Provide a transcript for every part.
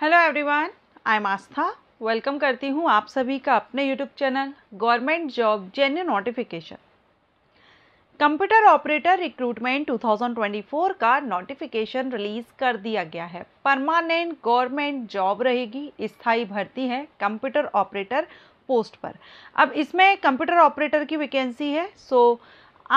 Hello everyone I am Aastha welcome करती हूँ आप सभी का अपने यूट्यूब चैनल गवर्नमेंट जॉब जेन्य नोटिफिकेशन कंप्यूटर ऑपरेटर रिक्रूटमेंट 2024 का नोटिफिकेशन रिलीज कर दिया गया है परमानेंट गवर्नमेंट जॉब रहेगी स्थाई भर्ती है कंप्यूटर ऑपरेटर पोस्ट पर अब इसमें कंप्यूटर ऑपरेटर की वैकेंसी है सो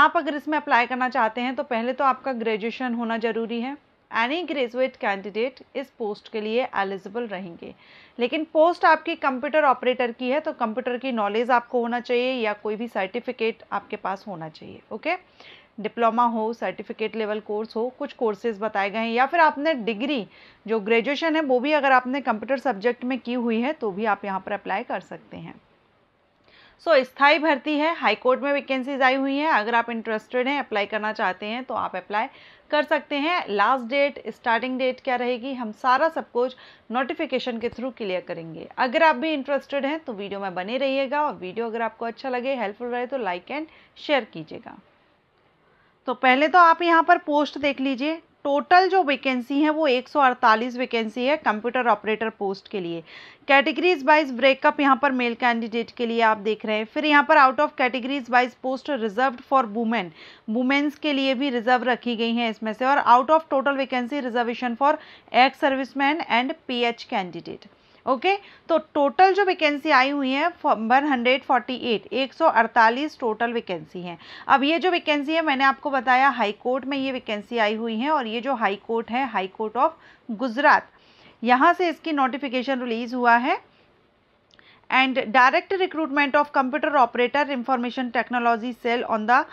आप अगर इसमें अप्लाई करना चाहते हैं तो पहले तो आपका ग्रेजुएशन होना ज़रूरी है एनी ग्रेजुएट कैंडिडेट इस पोस्ट के लिए एलिजिबल रहेंगे लेकिन पोस्ट आपकी कंप्यूटर ऑपरेटर की है तो कंप्यूटर की नॉलेज आपको होना चाहिए या कोई भी सर्टिफिकेट आपके पास होना चाहिए ओके डिप्लोमा हो सर्टिफिकेट लेवल कोर्स हो कुछ कोर्सेज बताए गए हैं या फिर आपने डिग्री जो ग्रेजुएशन है वो भी अगर आपने कंप्यूटर सब्जेक्ट में की हुई है तो भी आप यहाँ पर अप्लाई कर सकते हैं सो so, स्थाई भर्ती है हाई कोर्ट में वैकेंसीज आई हुई है अगर आप इंटरेस्टेड हैं अप्लाई करना चाहते हैं तो आप अप्लाई कर सकते हैं लास्ट डेट स्टार्टिंग डेट क्या रहेगी हम सारा सब कुछ नोटिफिकेशन के थ्रू क्लियर करेंगे अगर आप भी इंटरेस्टेड हैं तो वीडियो में बने रहिएगा और वीडियो अगर आपको अच्छा लगे हेल्पफुल रहे तो लाइक एंड शेयर कीजिएगा तो पहले तो आप यहाँ पर पोस्ट देख लीजिए टोटल जो वैकेंसी है वो 148 वैकेंसी है कंप्यूटर ऑपरेटर पोस्ट के लिए कैटेगरीज वाइज ब्रेकअप यहाँ पर मेल कैंडिडेट के लिए आप देख रहे हैं फिर यहाँ पर out of categories wise post reserve for women women's के लिए भी रिजर्व रखी गई हैं इसमें से और out of total vacancy reservation for ex serviceman and P candidate okay तो टोटल जो वैकेंसी आई हुई है वन हंड्रेड फोर्टी एट एक सौ अड़तालीस टोटल वैकेंसी है अब ये जो वैकेंसी है मैंने आपको बताया हाई कोर्ट में ये वैकेंसी आई हुई है और ये जो हाई कोर्ट है हाई कोर्ट ऑफ गुजरात यहाँ से इसकी नोटिफिकेशन रिलीज हुआ है and direct recruitment of computer operator information technology cell on the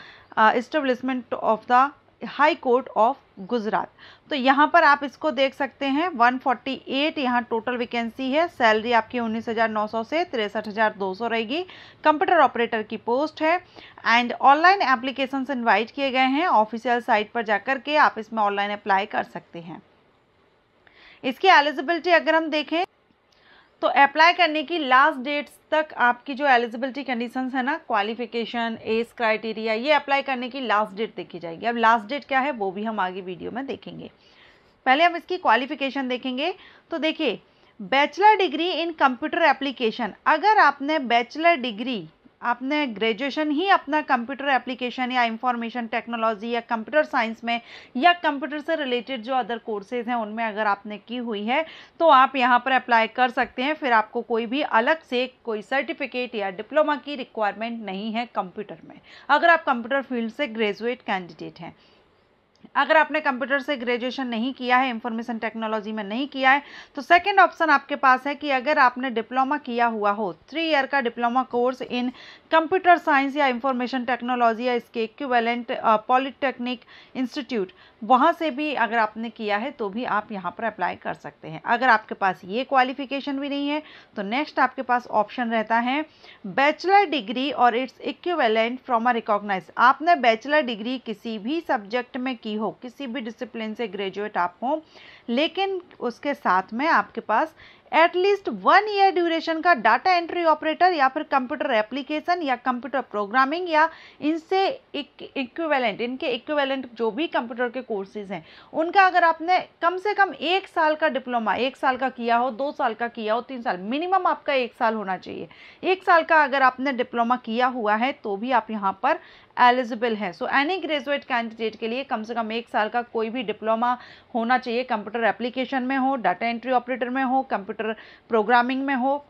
establishment of the high court of Gujarat तो यहाँ पर आप इसको देख सकते हैं 148 फोर्टी एट यहाँ टोटल वैकेंसी है सैलरी आपकी 19,900 से तिरसठ रहेगी कंप्यूटर ऑपरेटर की पोस्ट है एंड ऑनलाइन एप्लीकेशन इन्वाइट किए गए हैं ऑफिशियल साइट पर जाकर के आप इसमें ऑनलाइन अप्लाई कर सकते हैं इसकी एलिजिबिलिटी अगर हम देखें तो अप्लाई करने की लास्ट डेट्स तक आपकी जो एलिजिबिलिटी कंडीशन है ना क्वालिफिकेशन एज क्राइटेरिया ये अप्लाई करने की लास्ट डेट देखी जाएगी अब लास्ट डेट क्या है वो भी हम आगे वीडियो में देखेंगे पहले हम इसकी क्वालिफिकेशन देखेंगे तो देखिए bachelor degree in computer application अगर आपने बैचलर डिग्री आपने ग्रेजुएशन ही अपना कंप्यूटर एप्लीकेशन या इंफॉर्मेशन टेक्नोलॉजी या कंप्यूटर साइंस में या कंप्यूटर से रिलेटेड जो अदर कोर्सेज हैं उनमें अगर आपने की हुई है तो आप यहाँ पर अप्लाई कर सकते हैं फिर आपको कोई भी अलग से कोई सर्टिफिकेट या डिप्लोमा की रिक्वायरमेंट नहीं है कंप्यूटर में अगर आप कंप्यूटर फील्ड से ग्रेजुएट कैंडिडेट हैं अगर आपने कंप्यूटर से ग्रेजुएशन नहीं किया है इंफॉर्मेशन टेक्नोलॉजी में नहीं किया है तो सेकंड ऑप्शन आपके पास है कि अगर आपने डिप्लोमा किया हुआ हो थ्री ईयर का diploma course in computer science या इंफॉर्मेशन टेक्नोलॉजी या इसके इक्विवेलेंट पॉलिटेक्निक इंस्टीट्यूट वहाँ से भी अगर आपने किया है तो भी आप यहाँ पर अप्लाई कर सकते हैं अगर आपके पास ये क्वालिफिकेशन भी नहीं है तो नेक्स्ट आपके पास ऑप्शन रहता है बैचलर डिग्री और its equivalent from a recognise आपने बैचलर डिग्री किसी भी सब्जेक्ट में की की हो किसी भी डिसिप्लिन से ग्रेजुएट आप हो लेकिन उसके साथ में आपके पास एटलीस्ट वन ईयर ड्यूरेशन का डाटा एंट्री ऑपरेटर या फिर कंप्यूटर एप्लीकेशन या कंप्यूटर प्रोग्रामिंग या इनसे इक्विवेलेंट इनके इक्विवेलेंट जो भी कंप्यूटर के कोर्सेज हैं उनका अगर आपने कम से कम एक साल का डिप्लोमा एक साल का किया हो दो साल का किया हो तीन साल मिनिमम आपका एक साल होना चाहिए एक साल का अगर आपने डिप्लोमा किया हुआ है तो भी आप यहाँ पर एलिजिबल है सो एनी ग्रेजुएट कैंडिडेट के लिए कम से कम एक साल का कोई भी डिप्लोमा होना चाहिए कंप्यूटर एप्लीकेशन में हो डाटा एंट्री ऑपरेटर में हो कंप्यूटर कंप्यूटर प्रोग्रामिंग में हो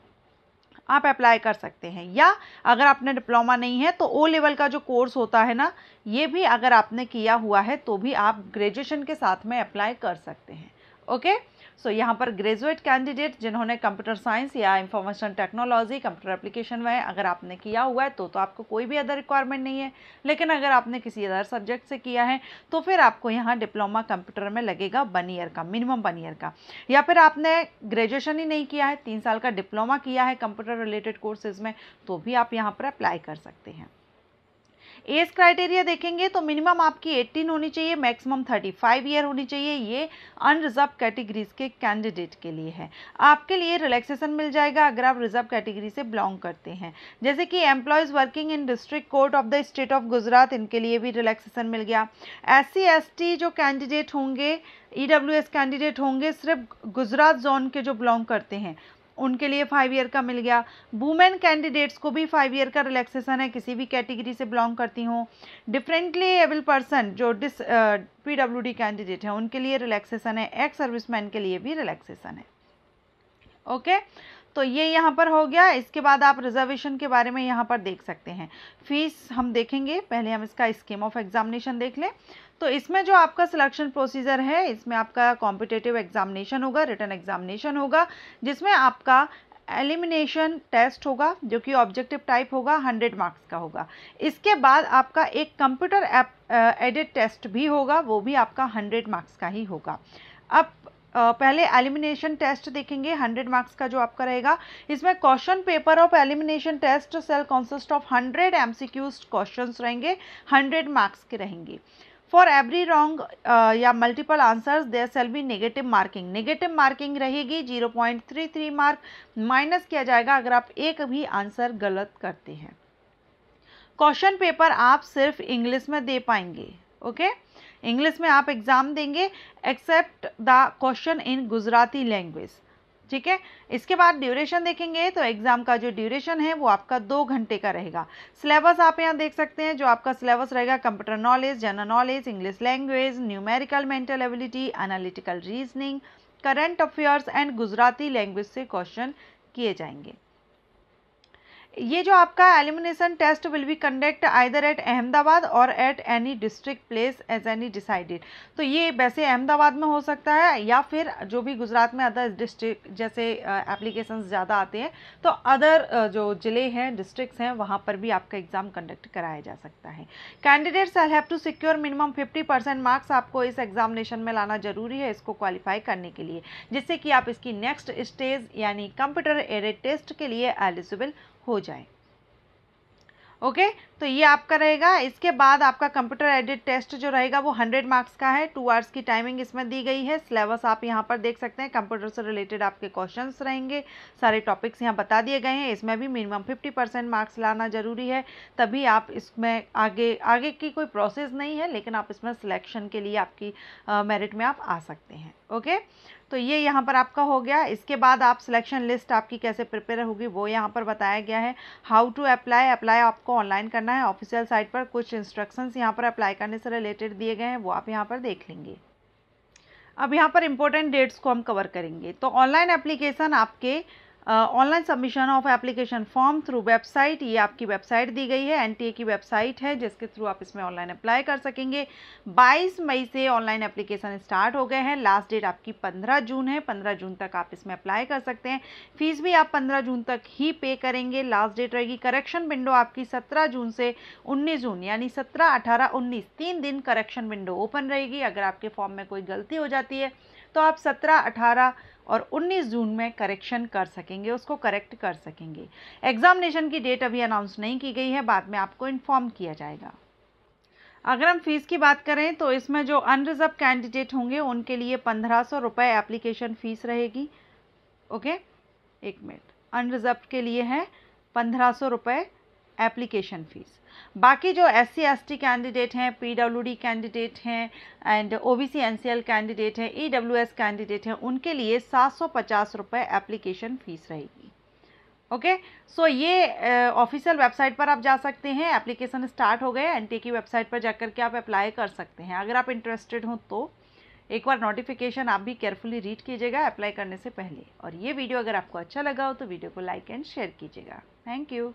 आप अप्लाई कर सकते हैं या अगर आपने डिप्लोमा नहीं है तो ओ लेवल का जो कोर्स होता है ना ये भी अगर आपने किया हुआ है तो भी आप ग्रेजुएशन के साथ में अप्लाई कर सकते हैं ओके okay? सो so, यहाँ पर ग्रेजुएट कैंडिडेट जिन्होंने कंप्यूटर साइंस या इंफॉर्मेशन टेक्नोलॉजी कंप्यूटर एप्लीकेशन में अगर आपने किया हुआ है तो तो आपको कोई भी अदर रिक्वायरमेंट नहीं है लेकिन अगर आपने किसी अदर सब्जेक्ट से किया है तो फिर आपको यहाँ डिप्लोमा कंप्यूटर में लगेगा वन ईयर का मिनिमम वन ईयर का या फिर आपने ग्रेजुएशन ही नहीं किया है तीन साल का डिप्लोमा किया है कंप्यूटर रिलेटेड कोर्सेज में तो भी आप यहाँ पर अप्लाई कर सकते हैं एज क्राइटेरिया देखेंगे तो मिनिमम आपकी 18 होनी चाहिए मैक्सिमम 35 ईयर होनी चाहिए ये अनरिजर्व कैटेगरीज के कैंडिडेट के लिए है आपके लिए रिलैक्सेशन मिल जाएगा अगर आप रिजर्व कैटेगरी से बिलोंग करते हैं जैसे कि employees working in district court of the state of Gujarat इनके लिए भी रिलैक्सेशन मिल गया एस सी जो कैंडिडेट होंगे ई e कैंडिडेट होंगे सिर्फ गुजरात जोन के जो बिलोंग करते हैं उनके लिए फाइव ईयर का मिल गया वुमेन कैंडिडेट्स को भी फाइव ईयर का रिलैक्सेशन है किसी भी कैटेगरी से बिलोंग करती हूँ डिफरेंटली एबल पर्सन जो डिस पी डब्ल्यू डी कैंडिडेट हैं उनके लिए रिलैक्सेशन है एक्स सर्विसमैन के लिए भी रिलैक्सेशन है ओके okay? तो ये यहाँ पर हो गया इसके बाद आप रिजर्वेशन के बारे में यहाँ पर देख सकते हैं फीस हम देखेंगे पहले हम इसका स्कीम ऑफ एग्जामिनेशन देख लें तो इसमें जो आपका सिलेक्शन प्रोसीजर है इसमें आपका कॉम्पिटेटिव एग्जामिनेशन होगा रिटर्न एग्जामिनेशन होगा जिसमें आपका एलिमिनेशन टेस्ट होगा जो कि ऑब्जेक्टिव टाइप होगा 100 मार्क्स का होगा इसके बाद आपका एक कंप्यूटर ऐप एडिट टेस्ट भी होगा वो भी आपका 100 मार्क्स का ही होगा अब पहले एलिमिनेशन टेस्ट देखेंगे 100 मार्क्स का जो आपका रहेगा इसमें question paper of elimination test shall consist of 100 MCQs questions रहेंगे हंड्रेड मार्क्स के रहेंगे फॉर एवरी रॉन्ग या multiple answers there shall be negative marking negative marking रहेगी 0.33 मार्क माइनस किया जाएगा अगर आप एक भी आंसर गलत करते हैं क्वेश्चन पेपर आप सिर्फ इंग्लिश में दे पाएंगे ओके okay? इंग्लिश में आप एग्ज़ाम देंगे except the question in Gujarati language ठीक है इसके बाद ड्यूरेशन देखेंगे तो एग्ज़ाम का जो ड्यूरेशन है वो आपका दो घंटे का रहेगा सिलेबस आप यहाँ देख सकते हैं जो आपका सिलेबस रहेगा computer knowledge general knowledge English language numerical mental ability analytical reasoning current affairs and Gujarati language से क्वेश्चन किए जाएंगे ये जो आपका elimination test will be conduct either at Ahmedabad और at any district place as any decided तो ये वैसे अहमदाबाद में हो सकता है या फिर जो भी गुजरात में अदर डिस्ट्रिक्ट जैसे एप्लीकेशन ज़्यादा आते हैं तो अदर जो ज़िले हैं डिस्ट्रिक्ट हैं वहाँ पर भी आपका एग्ज़ाम कंडक्ट कराया जा सकता है candidates I have to secure minimum fifty percent marks आपको इस एग्जामिनेशन में लाना जरूरी है इसको क्वालिफाई करने के लिए जिससे कि आप इसकी नेक्स्ट स्टेज यानी कंप्यूटर एडेड टेस्ट के लिए एलिजिबल हो जाए ओके okay? तो ये आपका रहेगा इसके बाद आपका कंप्यूटर एडिट टेस्ट जो रहेगा वो हंड्रेड मार्क्स का है टू आवर्स की टाइमिंग इसमें दी गई है सिलेबस आप यहाँ पर देख सकते हैं कंप्यूटर से रिलेटेड आपके क्वेश्चंस रहेंगे सारे टॉपिक्स यहाँ बता दिए गए हैं इसमें भी मिनिमम फिफ्टी परसेंट मार्क्स लाना जरूरी है तभी आप इसमें आगे आगे की कोई प्रोसेस नहीं है लेकिन आप इसमें सिलेक्शन के लिए आपकी मेरिट में आप आ सकते हैं ओके okay? तो ये यहाँ पर आपका हो गया इसके बाद आप सिलेक्शन लिस्ट आपकी कैसे प्रिपेयर होगी वो यहाँ पर बताया गया है हाउ टू अप्लाई अप्लाई आपको ऑनलाइन करना है ऑफिशियल साइट पर कुछ इंस्ट्रक्शंस यहाँ पर अप्लाई करने से रिलेटेड दिए गए हैं वो आप यहाँ पर देख लेंगे अब यहाँ पर इम्पोर्टेंट डेट्स को हम कवर करेंगे तो ऑनलाइन एप्लीकेशन आपके online submission of application form through website ये आपकी वेबसाइट दी गई है एनटीए की वेबसाइट है जिसके थ्रू आप इसमें ऑनलाइन अप्लाई कर सकेंगे 22 मई से ऑनलाइन एप्लीकेशन स्टार्ट हो गए हैं लास्ट डेट आपकी 15 जून है 15 जून तक आप इसमें अप्लाई कर सकते हैं फीस भी आप 15 जून तक ही पे करेंगे लास्ट डेट रहेगी करेक्शन विंडो आपकी सत्रह जून से उन्नीस जून यानी सत्रह अठारह उन्नीस तीन दिन करेक्शन विंडो ओपन रहेगी अगर आपके फॉर्म में कोई गलती हो जाती है तो आप सत्रह अठारह और 19 जून में करेक्शन कर सकेंगे उसको करेक्ट कर सकेंगे एग्ज़ामिनेशन की डेट अभी अनाउंस नहीं की गई है बाद में आपको इन्फॉर्म किया जाएगा अगर हम फीस की बात करें तो इसमें जो अनरिजर्व कैंडिडेट होंगे उनके लिए पंद्रह सौ रुपये एप्लीकेशन फ़ीस रहेगी ओके एक मिनट अनरिजर्व के लिए है पंद्रह सौ रुपये एप्लीकेशन फ़ीस बाकी जो S C S T candidate हैं पी डब्ल्यू डी कैंडिडेट हैं and O B C N C L candidate हैं ई डब्ल्यू एस कैंडिडेट हैं उनके लिए सात सौ पचास रुपये एप्लीकेशन फ़ीस रहेगी ओके सो so, ये ऑफिशियल वेबसाइट पर आप जा सकते हैं एप्लीकेशन स्टार्ट हो गए एन की वेबसाइट पर जाकर के आप अप्लाई कर सकते हैं अगर आप इंटरेस्टेड हो तो एक बार नोटिफिकेशन आप भी केयरफुली रीड कीजिएगा अप्लाई करने से पहले और ये वीडियो अगर आपको अच्छा लगा हो तो वीडियो को लाइक एंड शेयर कीजिएगा थैंक यू